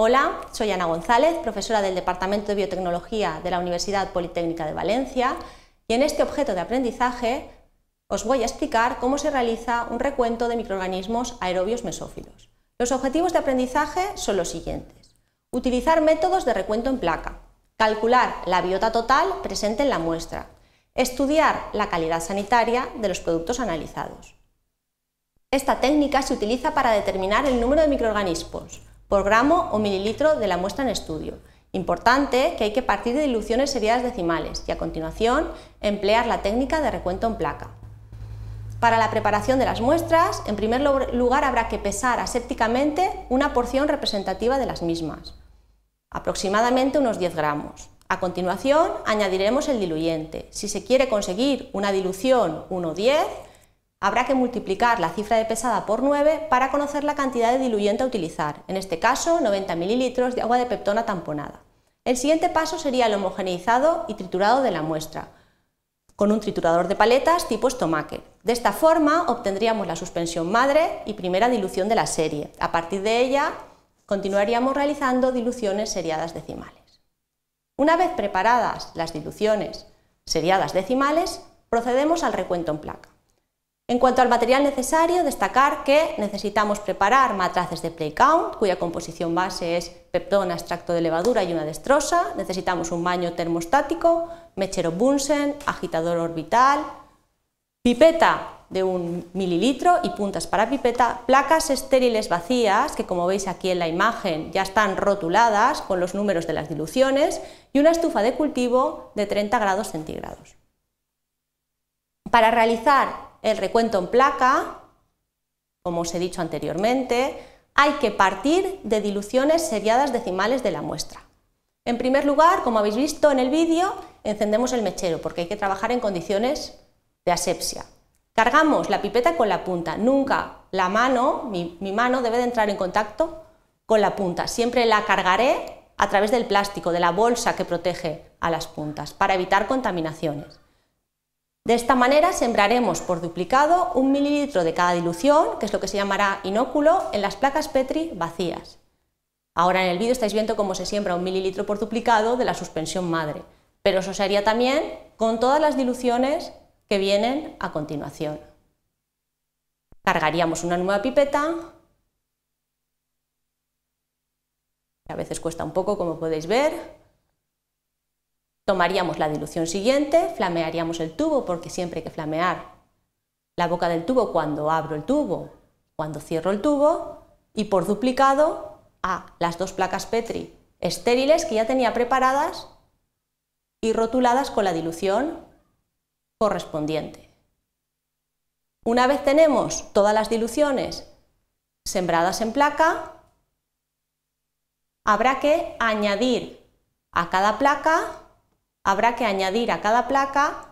Hola, soy Ana González, profesora del Departamento de Biotecnología de la Universidad Politécnica de Valencia y en este objeto de aprendizaje os voy a explicar cómo se realiza un recuento de microorganismos aerobios mesófilos. Los objetivos de aprendizaje son los siguientes. Utilizar métodos de recuento en placa, calcular la biota total presente en la muestra, estudiar la calidad sanitaria de los productos analizados. Esta técnica se utiliza para determinar el número de microorganismos, por gramo o mililitro de la muestra en estudio. Importante que hay que partir de diluciones seriadas decimales y a continuación emplear la técnica de recuento en placa. Para la preparación de las muestras, en primer lugar habrá que pesar asépticamente una porción representativa de las mismas, aproximadamente unos 10 gramos. A continuación añadiremos el diluyente. Si se quiere conseguir una dilución 1-10, Habrá que multiplicar la cifra de pesada por 9 para conocer la cantidad de diluyente a utilizar, en este caso 90 ml de agua de peptona tamponada. El siguiente paso sería el homogeneizado y triturado de la muestra, con un triturador de paletas tipo estomaque. De esta forma obtendríamos la suspensión madre y primera dilución de la serie. A partir de ella continuaríamos realizando diluciones seriadas decimales. Una vez preparadas las diluciones seriadas decimales, procedemos al recuento en placa. En cuanto al material necesario, destacar que necesitamos preparar matraces de play count cuya composición base es peptona, extracto de levadura y una destrosa. Necesitamos un baño termostático, mechero Bunsen, agitador orbital, pipeta de un mililitro y puntas para pipeta, placas estériles vacías, que como veis aquí en la imagen ya están rotuladas con los números de las diluciones, y una estufa de cultivo de 30 grados centígrados. Para realizar el recuento en placa, como os he dicho anteriormente, hay que partir de diluciones seriadas decimales de la muestra. En primer lugar, como habéis visto en el vídeo, encendemos el mechero porque hay que trabajar en condiciones de asepsia. Cargamos la pipeta con la punta, nunca la mano, mi, mi mano debe de entrar en contacto con la punta, siempre la cargaré a través del plástico, de la bolsa que protege a las puntas, para evitar contaminaciones. De esta manera sembraremos por duplicado un mililitro de cada dilución, que es lo que se llamará inóculo, en las placas Petri vacías. Ahora en el vídeo estáis viendo cómo se siembra un mililitro por duplicado de la suspensión madre, pero eso se haría también con todas las diluciones que vienen a continuación. Cargaríamos una nueva pipeta, que a veces cuesta un poco como podéis ver, Tomaríamos la dilución siguiente, flamearíamos el tubo porque siempre hay que flamear la boca del tubo cuando abro el tubo, cuando cierro el tubo y por duplicado a las dos placas Petri estériles que ya tenía preparadas y rotuladas con la dilución correspondiente. Una vez tenemos todas las diluciones sembradas en placa, habrá que añadir a cada placa habrá que añadir a cada placa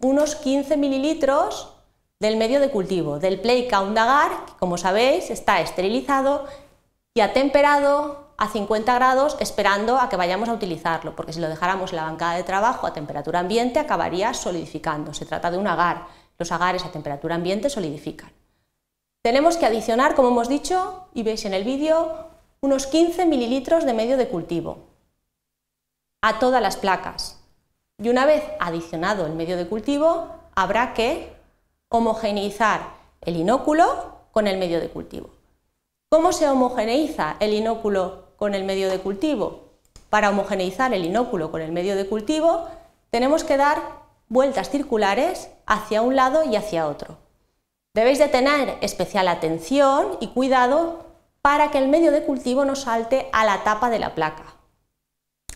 unos 15 mililitros del medio de cultivo, del Play agar, que como sabéis está esterilizado y atemperado a 50 grados esperando a que vayamos a utilizarlo, porque si lo dejáramos en la bancada de trabajo a temperatura ambiente acabaría solidificando. Se trata de un agar. Los agares a temperatura ambiente solidifican. Tenemos que adicionar, como hemos dicho y veis en el vídeo, unos 15 mililitros de medio de cultivo a todas las placas. Y una vez adicionado el medio de cultivo, habrá que homogeneizar el inóculo con el medio de cultivo. ¿Cómo se homogeneiza el inóculo con el medio de cultivo? Para homogeneizar el inóculo con el medio de cultivo, tenemos que dar vueltas circulares hacia un lado y hacia otro. Debéis de tener especial atención y cuidado para que el medio de cultivo no salte a la tapa de la placa.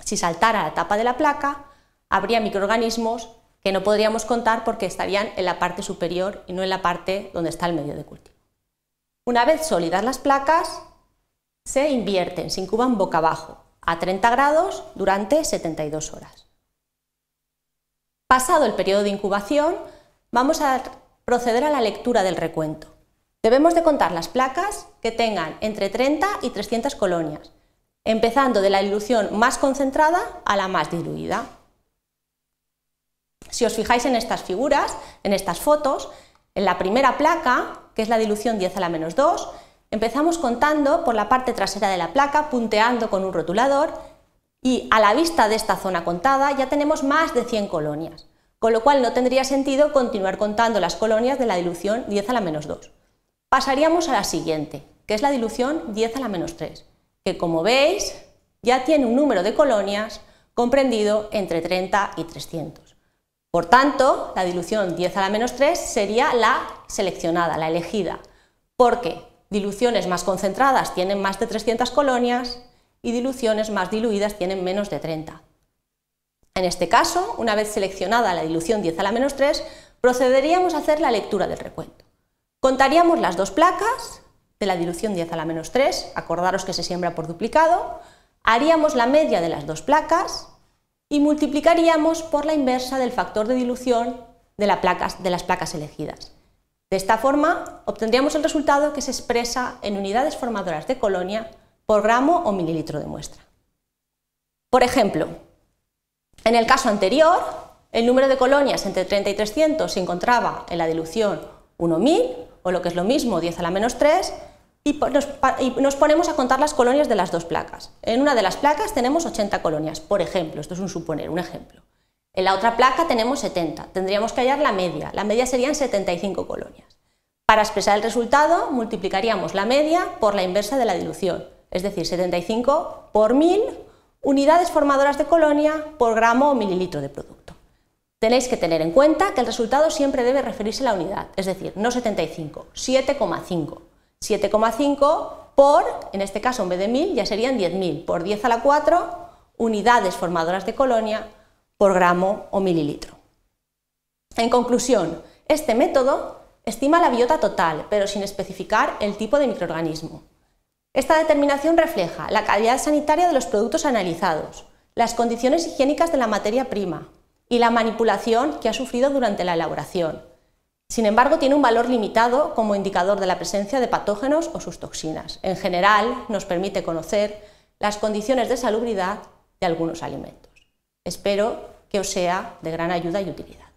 Si saltara la tapa de la placa, habría microorganismos que no podríamos contar porque estarían en la parte superior y no en la parte donde está el medio de cultivo. Una vez sólidas las placas, se invierten, se incuban boca abajo, a 30 grados durante 72 horas. Pasado el periodo de incubación, vamos a proceder a la lectura del recuento. Debemos de contar las placas que tengan entre 30 y 300 colonias empezando de la dilución más concentrada a la más diluida. Si os fijáis en estas figuras, en estas fotos, en la primera placa, que es la dilución 10 a la menos 2, empezamos contando por la parte trasera de la placa, punteando con un rotulador, y a la vista de esta zona contada ya tenemos más de 100 colonias, con lo cual no tendría sentido continuar contando las colonias de la dilución 10 a la menos 2. Pasaríamos a la siguiente, que es la dilución 10 a la menos 3 que como veis ya tiene un número de colonias comprendido entre 30 y 300. Por tanto, la dilución 10 a la menos 3 sería la seleccionada, la elegida, porque diluciones más concentradas tienen más de 300 colonias y diluciones más diluidas tienen menos de 30. En este caso, una vez seleccionada la dilución 10 a la menos 3, procederíamos a hacer la lectura del recuento. Contaríamos las dos placas de la dilución 10 a la menos 3, acordaros que se siembra por duplicado, haríamos la media de las dos placas y multiplicaríamos por la inversa del factor de dilución de, de las placas elegidas. De esta forma obtendríamos el resultado que se expresa en unidades formadoras de colonia por gramo o mililitro de muestra. Por ejemplo, en el caso anterior, el número de colonias entre 30 y 300 se encontraba en la dilución 1.000, o lo que es lo mismo 10 a la menos 3, y nos, ponemos a contar las colonias de las dos placas. En una de las placas tenemos 80 colonias, por ejemplo, esto es un suponer, un ejemplo. En la otra placa tenemos 70, tendríamos que hallar la media, la media serían 75 colonias. Para expresar el resultado multiplicaríamos la media por la inversa de la dilución, es decir, 75 por 1000 unidades formadoras de colonia por gramo o mililitro de producto. Tenéis que tener en cuenta que el resultado siempre debe referirse a la unidad, es decir, no 75, 7,5 7,5 por, en este caso en vez de 1000 ya serían 10.000, por 10 a la 4 unidades formadoras de colonia por gramo o mililitro. En conclusión, este método estima la biota total, pero sin especificar el tipo de microorganismo. Esta determinación refleja la calidad sanitaria de los productos analizados, las condiciones higiénicas de la materia prima y la manipulación que ha sufrido durante la elaboración, sin embargo, tiene un valor limitado como indicador de la presencia de patógenos o sus toxinas. En general, nos permite conocer las condiciones de salubridad de algunos alimentos. Espero que os sea de gran ayuda y utilidad.